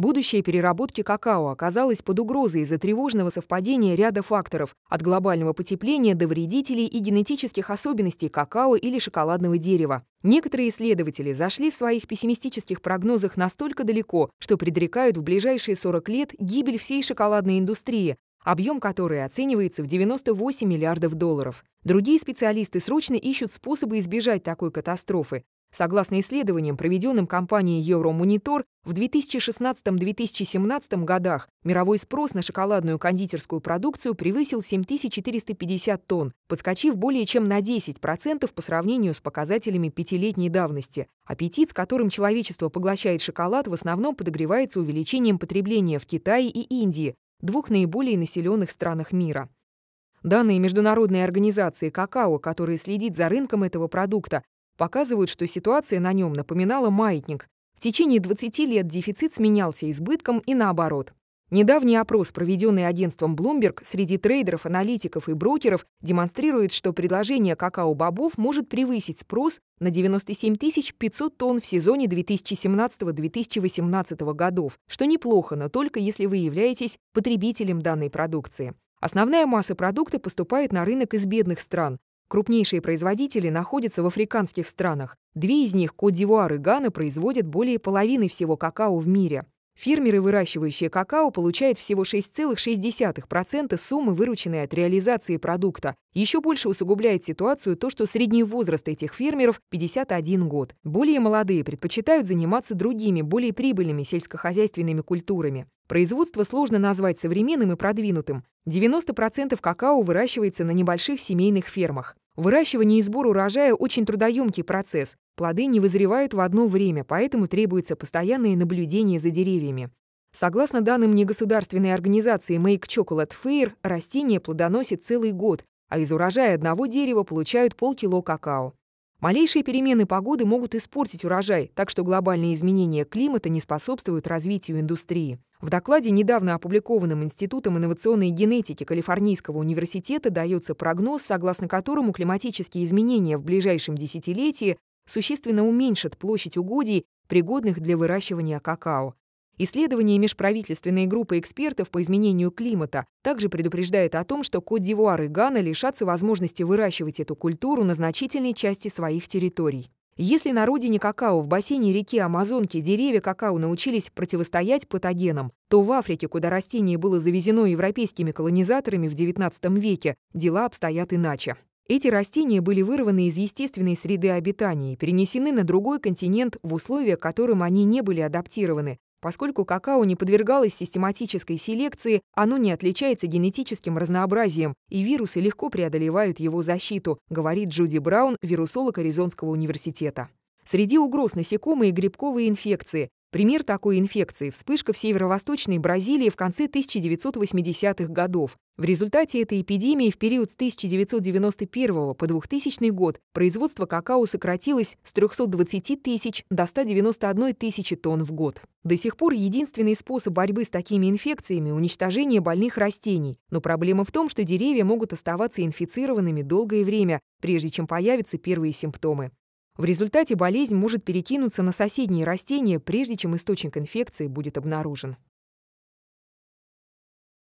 Будущее переработки какао оказалось под угрозой из-за тревожного совпадения ряда факторов – от глобального потепления до вредителей и генетических особенностей какао или шоколадного дерева. Некоторые исследователи зашли в своих пессимистических прогнозах настолько далеко, что предрекают в ближайшие 40 лет гибель всей шоколадной индустрии, объем которой оценивается в 98 миллиардов долларов. Другие специалисты срочно ищут способы избежать такой катастрофы. Согласно исследованиям, проведенным компанией EuroMonitor, в 2016-2017 годах мировой спрос на шоколадную кондитерскую продукцию превысил 7450 тонн, подскочив более чем на 10% по сравнению с показателями пятилетней давности. Аппетит, с которым человечество поглощает шоколад, в основном подогревается увеличением потребления в Китае и Индии, двух наиболее населенных странах мира. Данные международной организации «Какао», которая следит за рынком этого продукта, показывают, что ситуация на нем напоминала маятник. В течение 20 лет дефицит сменялся избытком и наоборот. Недавний опрос, проведенный агентством Bloomberg среди трейдеров, аналитиков и брокеров, демонстрирует, что предложение какао-бобов может превысить спрос на 97 500 тонн в сезоне 2017-2018 годов, что неплохо, но только если вы являетесь потребителем данной продукции. Основная масса продукта поступает на рынок из бедных стран, Крупнейшие производители находятся в африканских странах. Две из них, кот и Гана, производят более половины всего какао в мире. Фермеры, выращивающие какао, получают всего 6,6% суммы, вырученной от реализации продукта. Еще больше усугубляет ситуацию то, что средний возраст этих фермеров – 51 год. Более молодые предпочитают заниматься другими, более прибыльными сельскохозяйственными культурами. Производство сложно назвать современным и продвинутым. 90% какао выращивается на небольших семейных фермах. Выращивание и сбор урожая – очень трудоемкий процесс. Плоды не вызревают в одно время, поэтому требуется постоянное наблюдение за деревьями. Согласно данным негосударственной организации Make Chocolate Fair, растение плодоносит целый год, а из урожая одного дерева получают полкило какао. Малейшие перемены погоды могут испортить урожай, так что глобальные изменения климата не способствуют развитию индустрии. В докладе, недавно опубликованном Институтом инновационной генетики Калифорнийского университета, дается прогноз, согласно которому климатические изменения в ближайшем десятилетии существенно уменьшат площадь угодий, пригодных для выращивания какао. Исследование межправительственной группы экспертов по изменению климата также предупреждает о том, что кот и Гана лишатся возможности выращивать эту культуру на значительной части своих территорий. Если на родине какао в бассейне реки Амазонки деревья какао научились противостоять патогенам, то в Африке, куда растение было завезено европейскими колонизаторами в XIX веке, дела обстоят иначе. Эти растения были вырваны из естественной среды обитания и перенесены на другой континент в условия, к которым они не были адаптированы, Поскольку какао не подвергалось систематической селекции, оно не отличается генетическим разнообразием, и вирусы легко преодолевают его защиту, говорит Джуди Браун, вирусолог Аризонского университета. Среди угроз насекомые и грибковые инфекции, Пример такой инфекции – вспышка в северо-восточной Бразилии в конце 1980-х годов. В результате этой эпидемии в период с 1991 по 2000 год производство какао сократилось с 320 тысяч до 191 тысячи тонн в год. До сих пор единственный способ борьбы с такими инфекциями – уничтожение больных растений. Но проблема в том, что деревья могут оставаться инфицированными долгое время, прежде чем появятся первые симптомы. В результате болезнь может перекинуться на соседние растения, прежде чем источник инфекции будет обнаружен.